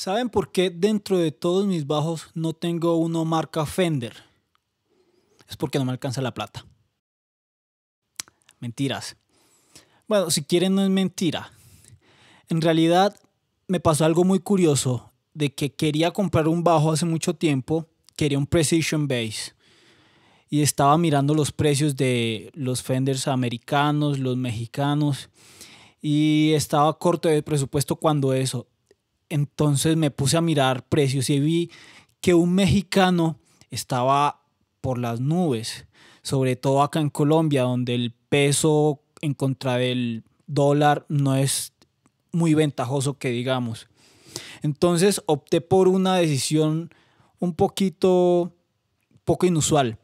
¿Saben por qué dentro de todos mis bajos no tengo uno marca Fender? Es porque no me alcanza la plata. Mentiras. Bueno, si quieren no es mentira. En realidad me pasó algo muy curioso de que quería comprar un bajo hace mucho tiempo, quería un Precision Bass y estaba mirando los precios de los Fenders americanos, los mexicanos y estaba corto de presupuesto cuando eso. Entonces me puse a mirar precios y vi que un mexicano estaba por las nubes, sobre todo acá en Colombia, donde el peso en contra del dólar no es muy ventajoso que digamos. Entonces opté por una decisión un poquito poco inusual.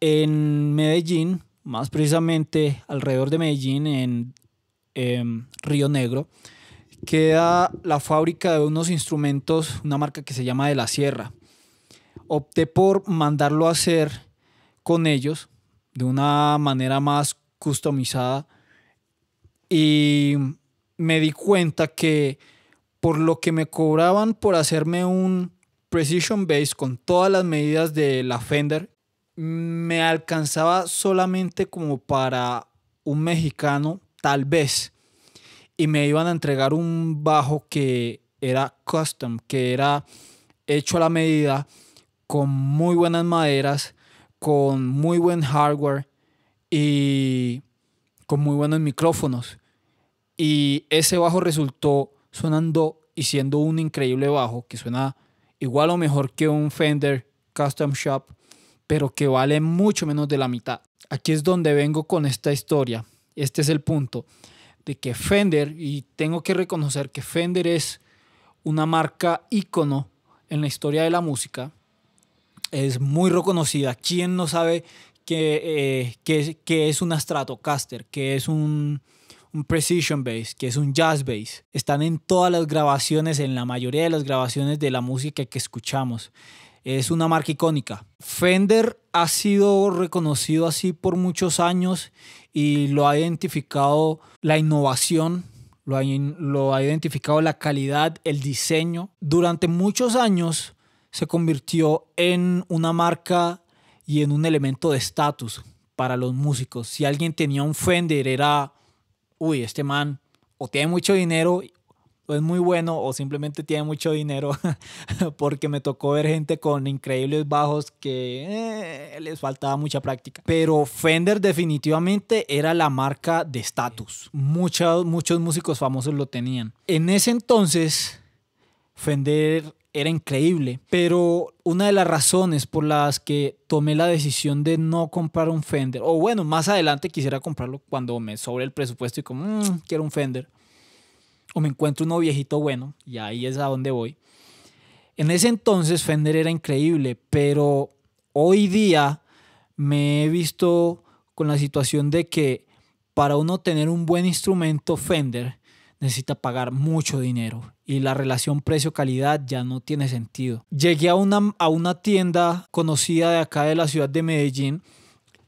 En Medellín, más precisamente alrededor de Medellín, en em, Río Negro, queda la fábrica de unos instrumentos, una marca que se llama De la Sierra. Opté por mandarlo a hacer con ellos de una manera más customizada y me di cuenta que por lo que me cobraban por hacerme un Precision Base con todas las medidas de la Fender, me alcanzaba solamente como para un mexicano, tal vez y me iban a entregar un bajo que era custom, que era hecho a la medida, con muy buenas maderas, con muy buen hardware y con muy buenos micrófonos. Y ese bajo resultó sonando y siendo un increíble bajo que suena igual o mejor que un Fender Custom Shop, pero que vale mucho menos de la mitad. Aquí es donde vengo con esta historia. Este es el punto de que Fender, y tengo que reconocer que Fender es una marca icono en la historia de la música, es muy reconocida. ¿Quién no sabe qué eh, que, es una Stratocaster, ¿Qué es un, un precision bass, ¿Qué es un jazz bass. Están en todas las grabaciones, en la mayoría de las grabaciones de la música que escuchamos es una marca icónica. Fender ha sido reconocido así por muchos años y lo ha identificado la innovación, lo ha, identificado la calidad, el diseño. Durante muchos años se convirtió en una marca y en un elemento de estatus para los músicos. Si alguien tenía un Fender era, uy, este man o tiene mucho dinero es muy bueno o simplemente tiene mucho dinero porque me tocó ver gente con increíbles bajos que eh, les faltaba mucha práctica. Pero Fender definitivamente era la marca de estatus. Muchos, muchos músicos famosos lo tenían. En ese entonces, Fender era increíble, pero una de las razones por las que tomé la decisión de no comprar un Fender, o bueno, más adelante quisiera comprarlo cuando me sobre el presupuesto y como, mm, quiero un Fender, o me encuentro uno viejito bueno, y ahí es a donde voy. En ese entonces Fender era increíble, pero hoy día me he visto con la situación de que para uno tener un buen instrumento Fender necesita pagar mucho dinero y la relación precio-calidad ya no tiene sentido. Llegué a una, a una tienda conocida de acá de la ciudad de Medellín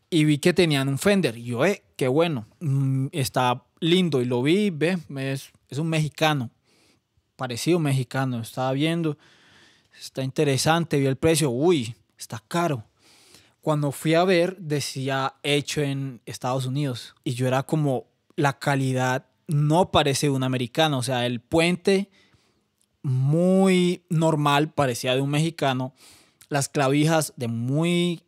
y vi que tenían un Fender. Y yo, eh, qué bueno, mm, está lindo y lo vi, es, un mexicano, parecido mexicano, estaba viendo, está interesante, vi el precio, uy, está caro. Cuando fui a ver, decía hecho en Estados Unidos y yo era como, la calidad no parece un americano, o sea, el puente muy normal, parecía de un mexicano, las clavijas de muy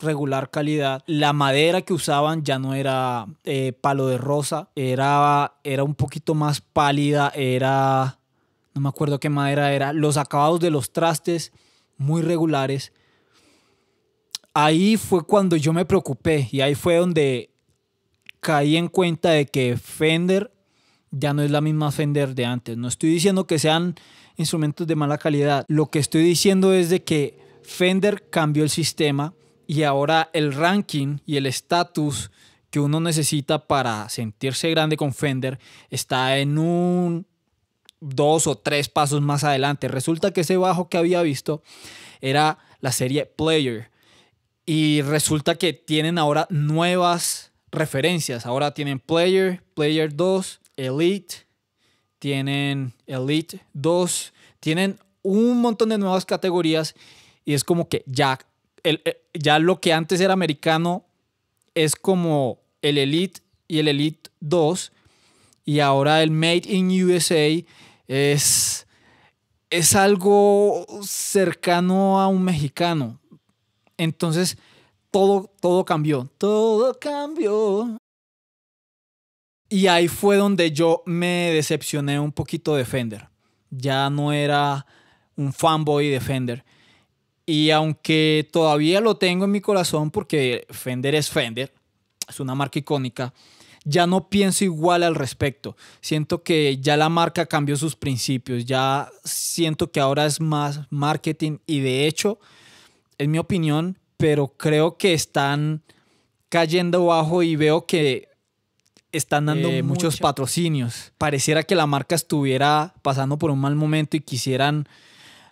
regular calidad. La madera que usaban ya no era eh, palo de rosa, era, era un poquito más pálida, era, no me acuerdo qué madera era, los acabados de los trastes muy regulares. Ahí fue cuando yo me preocupé y ahí fue donde caí en cuenta de que Fender ya no es la misma Fender de antes. No estoy diciendo que sean instrumentos de mala calidad. Lo que estoy diciendo es de que Fender cambió el sistema y ahora el ranking y el estatus que uno necesita para sentirse grande con Fender está en un dos o tres pasos más adelante. Resulta que ese bajo que había visto era la serie Player y resulta que tienen ahora nuevas referencias. Ahora tienen Player, Player 2, Elite, tienen Elite 2, tienen un montón de nuevas categorías y es como que Jack, eh, ya lo que antes era americano es como el Elite y el Elite 2 y ahora el Made in USA es, es algo cercano a un mexicano. Entonces, todo, todo cambió, todo cambió. Y ahí fue donde yo me decepcioné un poquito de Fender. Ya no era un fanboy de Fender y aunque todavía lo tengo en mi corazón porque Fender es Fender, es una marca icónica, ya no pienso igual al respecto. Siento que ya la marca cambió sus principios, ya siento que ahora es más marketing y de hecho, en mi opinión, pero creo que están cayendo bajo y veo que están dando eh, muchos patrocinios. Pareciera que la marca estuviera pasando por un mal momento y quisieran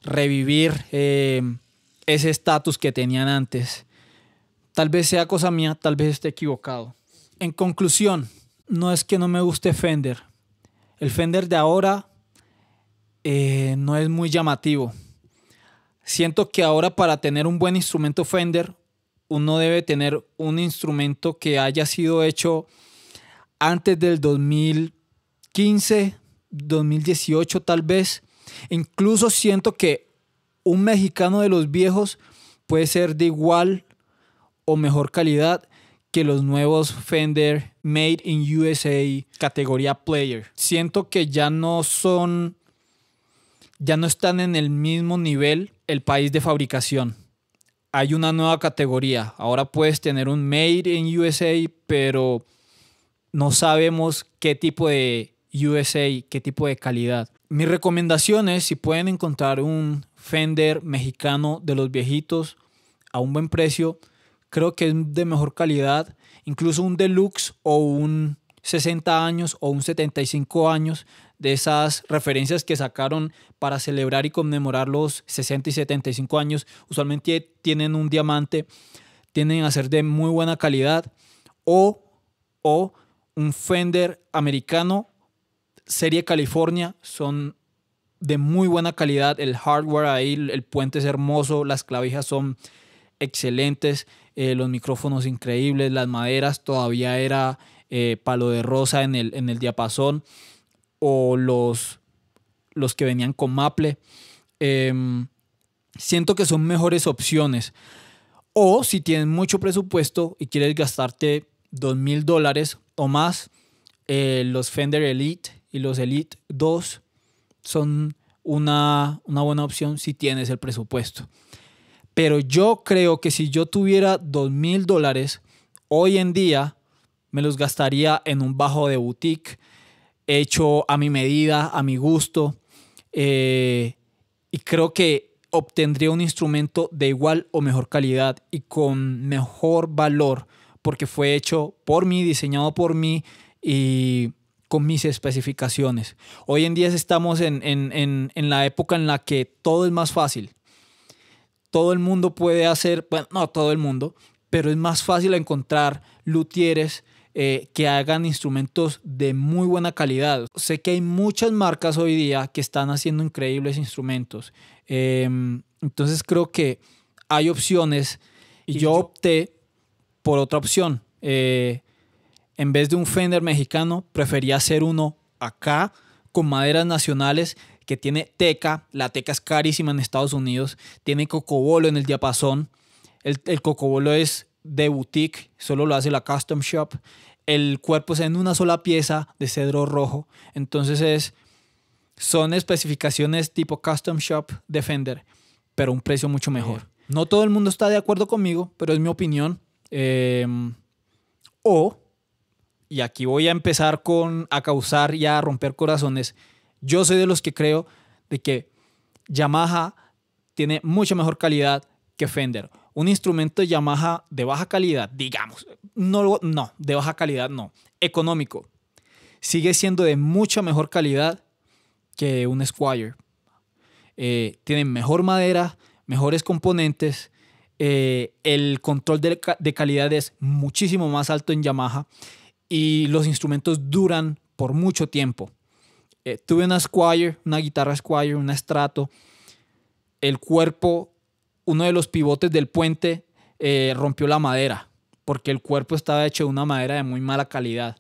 revivir eh, ese estatus que tenían antes. Tal vez sea cosa mía, tal vez esté equivocado. En conclusión, no es que no me guste Fender. El Fender de ahora eh, no es muy llamativo. Siento que ahora para tener un buen instrumento Fender, uno debe tener un instrumento que haya sido hecho antes del 2015, 2018 tal vez. Incluso siento que un mexicano de los viejos puede ser de igual o mejor calidad que los nuevos Fender Made in USA categoría player. Siento que ya no son, ya no están en el mismo nivel el país de fabricación. Hay una nueva categoría. Ahora puedes tener un Made in USA, pero no sabemos qué tipo de USA, qué tipo de calidad. Mi recomendación es si pueden encontrar un Fender mexicano de los viejitos a un buen precio, creo que es de mejor calidad, incluso un deluxe o un 60 años o un 75 años de esas referencias que sacaron para celebrar y conmemorar los 60 y 75 años, usualmente tienen un diamante, tienen a ser de muy buena calidad o, o un Fender americano serie California, son de muy buena calidad, el hardware ahí, el puente es hermoso, las clavijas son excelentes, eh, los micrófonos increíbles, las maderas todavía era eh, palo de rosa en el, en el diapasón, o los, los que venían con maple. Em, siento que son mejores opciones. O si tienes mucho presupuesto y quieres gastarte dos mil dólares o más, eh, los Fender Elite y los Elite 2 son una, buena opción si tienes el presupuesto. Pero yo creo que si yo tuviera 2000 mil dólares, hoy en día me los gastaría en un bajo de boutique hecho a mi medida, a mi gusto. Eh, y creo que obtendría un instrumento de igual o mejor calidad y con mejor valor porque fue hecho por mí, diseñado por mí y con mis especificaciones. Hoy en día estamos en, la época en la que todo es más fácil. Todo el mundo puede hacer, bueno, no todo el mundo, pero es más fácil encontrar luthieres eh, que hagan instrumentos de muy buena calidad. Sé que hay muchas marcas hoy día que están haciendo increíbles instrumentos. Em, entonces creo que hay opciones y, yo, opté por otra opción. Eh, en vez de un Fender mexicano, prefería hacer uno acá con maderas nacionales que tiene teca, la teca es carísima en Estados Unidos, tiene cocobolo en el diapasón, el, cocobolo es de boutique, solo lo hace la Custom Shop, el cuerpo es en una sola pieza de cedro rojo, entonces es, son especificaciones tipo Custom Shop de Fender, pero un precio mucho mejor. No todo el mundo está de acuerdo conmigo, pero es mi opinión. Em, o y aquí voy a empezar con a causar y a romper corazones, yo soy de los que creo de que Yamaha tiene mucha mejor calidad que Fender. Un instrumento Yamaha de baja calidad, digamos, no, no, de baja calidad no, económico, sigue siendo de mucha mejor calidad que un Squire. Eh, tiene mejor madera, mejores componentes, eh, el control de calidad es muchísimo más alto en Yamaha y los instrumentos duran por mucho tiempo. Eh, tuve una Squire, una guitarra Squire, una Strato. El cuerpo, uno de los pivotes del puente eh, rompió la madera porque el cuerpo estaba hecho de una madera de muy mala calidad.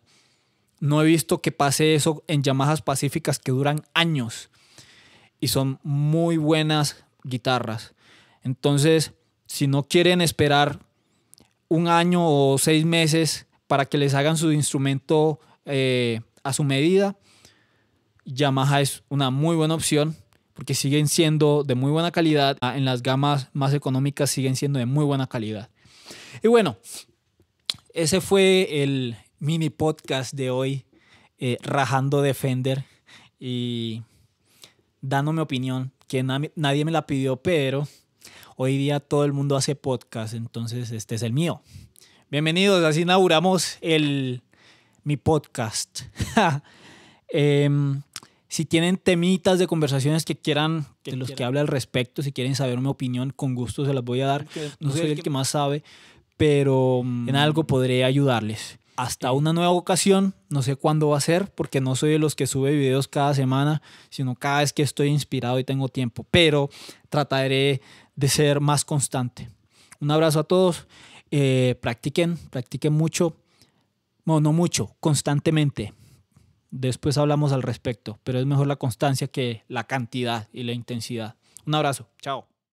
No he visto que pase eso en Yamahas pacíficas que duran años y son muy buenas guitarras. Entonces, si no quieren esperar un año o seis meses para que les hagan su instrumento eh, a su medida. Yamaha es una muy buena opción porque siguen siendo de muy buena calidad. Ah, en las gamas más económicas siguen siendo de muy buena calidad. Y bueno, ese fue el mini podcast de hoy, eh, rajando Defender, y dándome opinión, que nadie me la pidió, pero hoy día todo el mundo hace podcast, entonces este es el mío. Bienvenidos, así inauguramos el, mi podcast. Em, si tienen temitas de conversaciones que quieran, de los que hable al respecto, si quieren saber mi opinión, con gusto se las voy a dar. No, soy el que... que más sabe, pero mm. en algo podré ayudarles. Hasta una nueva ocasión, no sé cuándo va a ser, porque no soy de los que sube videos cada semana, sino cada vez que estoy inspirado y tengo tiempo, pero trataré de ser más constante. Un abrazo a todos. Eh, practiquen, practiquen mucho, no no mucho, constantemente. Después hablamos al respecto, pero es mejor la constancia que la cantidad y la intensidad. Un abrazo, chao.